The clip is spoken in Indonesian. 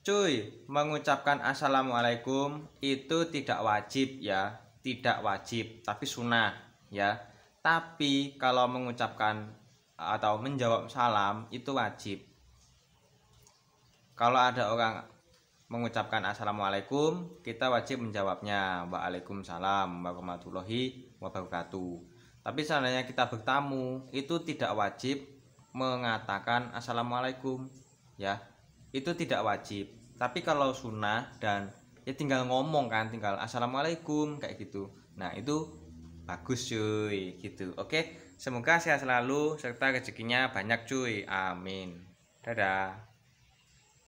Cuy, mengucapkan assalamualaikum itu tidak wajib ya, tidak wajib, tapi sunnah ya. Tapi kalau mengucapkan atau menjawab salam itu wajib. Kalau ada orang mengucapkan assalamualaikum, kita wajib menjawabnya waalaikumsalam warahmatullahi wabarakatuh. Tapi seandainya kita bertamu, itu tidak wajib mengatakan assalamualaikum ya itu tidak wajib tapi kalau sunnah dan ya tinggal ngomong kan tinggal assalamualaikum kayak gitu nah itu bagus cuy gitu oke semoga sehat selalu serta rezekinya banyak cuy amin dadah